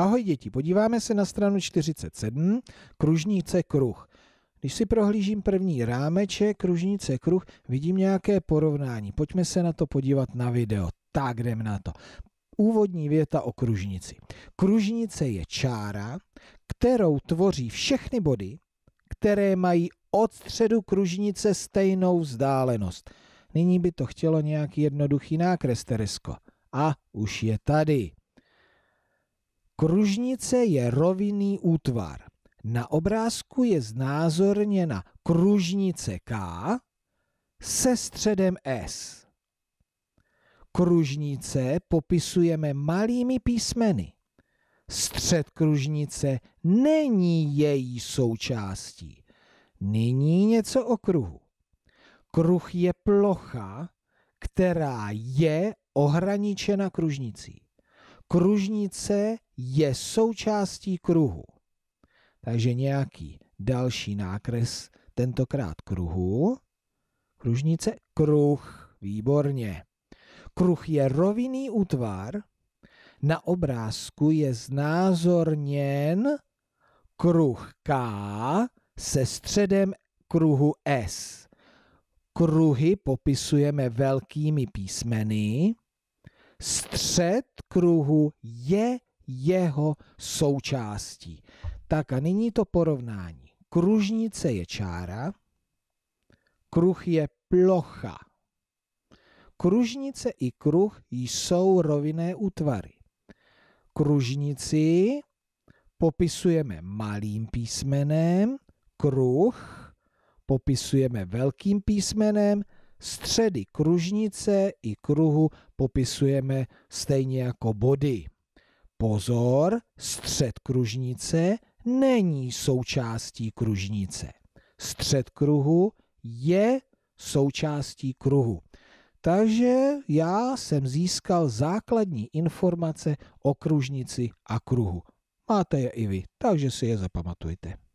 Ahoj děti, podíváme se na stranu 47, kružnice kruh. Když si prohlížím první rámeček, kružnice kruh, vidím nějaké porovnání. Pojďme se na to podívat na video. Tak jdem na to. Úvodní věta o kružnici. Kružnice je čára, kterou tvoří všechny body, které mají od středu kružnice stejnou vzdálenost. Nyní by to chtělo nějaký jednoduchý nákres, Teresko. A už je tady. Kružnice je rovinný útvar. Na obrázku je znázorněna kružnice K se středem S. Kružnice popisujeme malými písmeny. Střed kružnice není její součástí. Nyní něco o kruhu. Kruh je plocha, která je ohraničena kružnicí kružnice je součástí kruhu. Takže nějaký další nákres, tentokrát kruhu. Kružnice, kruh, výborně. Kruh je rovinný útvar, na obrázku je znázorněn kruh K se středem kruhu S. Kruhy popisujeme velkými písmeny. Střed kruhu je jeho součástí. Tak a nyní to porovnání. Kružnice je čára, kruh je plocha. Kružnice i kruh jsou rovinné útvary. Kružnici popisujeme malým písmenem, kruh popisujeme velkým písmenem, Středy kružnice i kruhu popisujeme stejně jako body. Pozor, střed kružnice není součástí kružnice. Střed kruhu je součástí kruhu. Takže já jsem získal základní informace o kružnici a kruhu. Máte je i vy, takže si je zapamatujte.